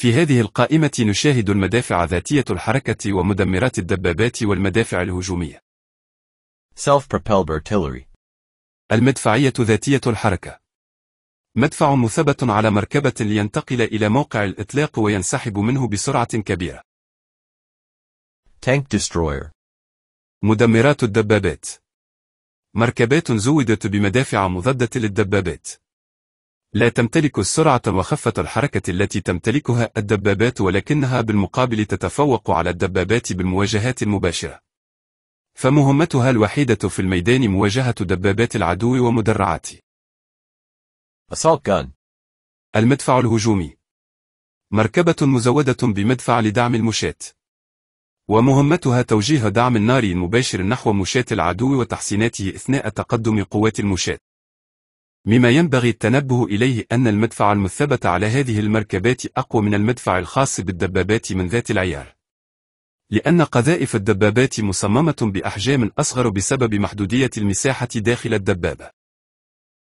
في هذه القائمة نشاهد المدافع ذاتية الحركة ومدمرات الدبابات والمدافع الهجومية. Self-propelled artillery. المدفعية ذاتية الحركة. مدفع مثبت على مركبة لينتقل إلى موقع الإطلاق وينسحب منه بسرعة كبيرة. Tank destroyer. مدمرات الدبابات. مركبات زودت بمدافع مضادة للدبابات. لا تمتلك السرعة وخفة الحركة التي تمتلكها الدبابات ولكنها بالمقابل تتفوق على الدبابات بالمواجهات المباشرة. فمهمتها الوحيدة في الميدان مواجهة دبابات العدو ومدرعاته. المدفع الهجومي مركبة مزودة بمدفع لدعم المشاة. ومهمتها توجيه دعم النار المباشر نحو مشاة العدو وتحسيناته أثناء تقدم قوات المشاة. مما ينبغي التنبه إليه أن المدفع المثبت على هذه المركبات أقوى من المدفع الخاص بالدبابات من ذات العيار. لأن قذائف الدبابات مصممة بأحجام أصغر بسبب محدودية المساحة داخل الدبابة.